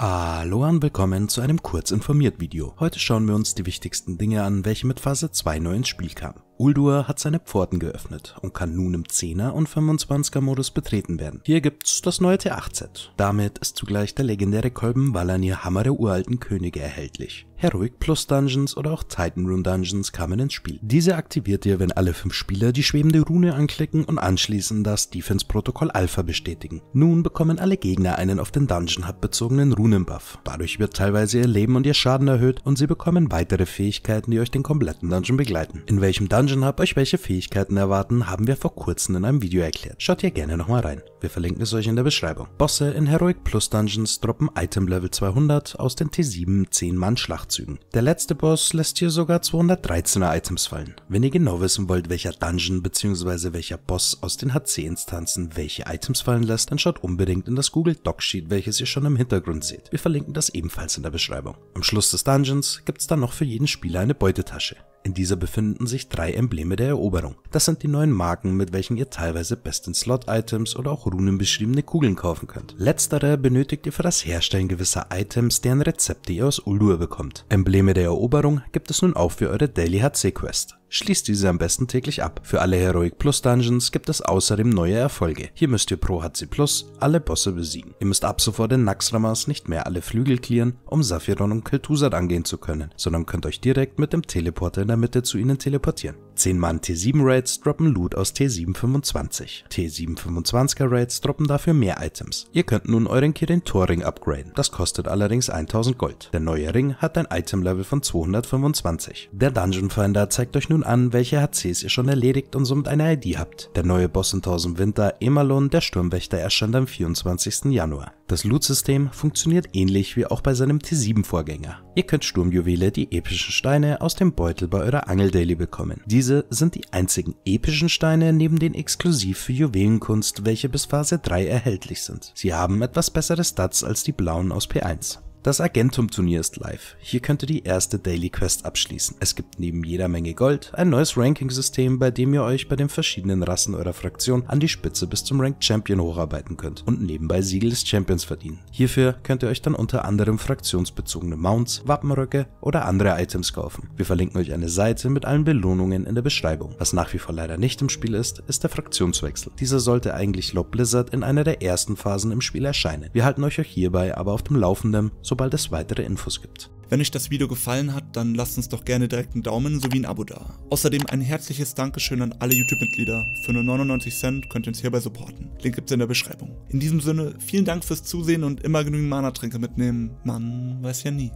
Hallo und willkommen zu einem kurz informiert Video. Heute schauen wir uns die wichtigsten Dinge an, welche mit Phase 2 neu ins Spiel kamen. Uldur hat seine Pforten geöffnet und kann nun im 10er und 25er Modus betreten werden. Hier gibt's das neue T8-Set. Damit ist zugleich der legendäre Kolben Valanir Hammer der uralten Könige erhältlich. Heroic Plus Dungeons oder auch Titan Rune Dungeons kamen ins Spiel. Diese aktiviert ihr, wenn alle fünf Spieler die schwebende Rune anklicken und anschließend das Defense Protokoll Alpha bestätigen. Nun bekommen alle Gegner einen auf den Dungeon Hub bezogenen Runenbuff. Dadurch wird teilweise ihr Leben und ihr Schaden erhöht und sie bekommen weitere Fähigkeiten, die euch den kompletten Dungeon begleiten. In welchem Dungeon Dungeon Hub euch welche Fähigkeiten erwarten, haben wir vor kurzem in einem Video erklärt. Schaut hier gerne nochmal rein. Wir verlinken es euch in der Beschreibung. Bosse in Heroic Plus Dungeons droppen Item Level 200 aus den T7 10-Mann Schlachtzügen. Der letzte Boss lässt hier sogar 213er Items fallen. Wenn ihr genau wissen wollt, welcher Dungeon bzw. welcher Boss aus den HC-Instanzen welche Items fallen lässt, dann schaut unbedingt in das Google Sheet, welches ihr schon im Hintergrund seht. Wir verlinken das ebenfalls in der Beschreibung. Am Schluss des Dungeons gibt es dann noch für jeden Spieler eine Beutetasche. In dieser befinden sich drei Embleme der Eroberung. Das sind die neuen Marken, mit welchen ihr teilweise Best-in-Slot-Items oder auch Runen beschriebene Kugeln kaufen könnt. Letztere benötigt ihr für das Herstellen gewisser Items, deren Rezepte ihr aus Uldur bekommt. Embleme der Eroberung gibt es nun auch für eure Daily HC-Quest schließt diese am besten täglich ab. Für alle Heroic Plus Dungeons gibt es außerdem neue Erfolge. Hier müsst ihr pro HC Plus alle Bosse besiegen. Ihr müsst ab sofort den Naxramas nicht mehr alle Flügel clearen, um Saphiron und Kel'Thuzad angehen zu können, sondern könnt euch direkt mit dem Teleporter in der Mitte zu ihnen teleportieren. 10 Mann T7 Raids droppen Loot aus T725. T725er Raids droppen dafür mehr Items. Ihr könnt nun euren Kirin-Tor Ring upgraden. Das kostet allerdings 1000 Gold. Der neue Ring hat ein Item Level von 225. Der Dungeon Finder zeigt euch nun an, welche HCs ihr schon erledigt und somit eine ID habt. Der neue Boss in 1000 Winter, Emalon, der Sturmwächter erscheint am 24. Januar. Das Loot-System funktioniert ähnlich wie auch bei seinem T7-Vorgänger. Ihr könnt Sturmjuwele, die epischen Steine, aus dem Beutel bei eurer Angel-Daily bekommen. Diese sind die einzigen epischen Steine neben den exklusiv für Juwelenkunst, welche bis Phase 3 erhältlich sind. Sie haben etwas bessere Stats als die blauen aus P1. Das Agentum-Turnier ist live. Hier könnt ihr die erste Daily Quest abschließen. Es gibt neben jeder Menge Gold ein neues Ranking-System, bei dem ihr euch bei den verschiedenen Rassen eurer Fraktion an die Spitze bis zum Ranked Champion hocharbeiten könnt und nebenbei Siegel des Champions verdienen. Hierfür könnt ihr euch dann unter anderem fraktionsbezogene Mounts, Wappenröcke oder andere Items kaufen. Wir verlinken euch eine Seite mit allen Belohnungen in der Beschreibung. Was nach wie vor leider nicht im Spiel ist, ist der Fraktionswechsel. Dieser sollte eigentlich laut Blizzard in einer der ersten Phasen im Spiel erscheinen. Wir halten euch hierbei aber auf dem Laufenden, so sobald es weitere Infos gibt. Wenn euch das Video gefallen hat, dann lasst uns doch gerne direkt einen Daumen sowie ein Abo da. Außerdem ein herzliches Dankeschön an alle YouTube-Mitglieder. Für nur 99 Cent könnt ihr uns hierbei supporten. Link gibt's in der Beschreibung. In diesem Sinne, vielen Dank fürs Zusehen und immer genügend Mana-Tränke mitnehmen. Man weiß ja nie.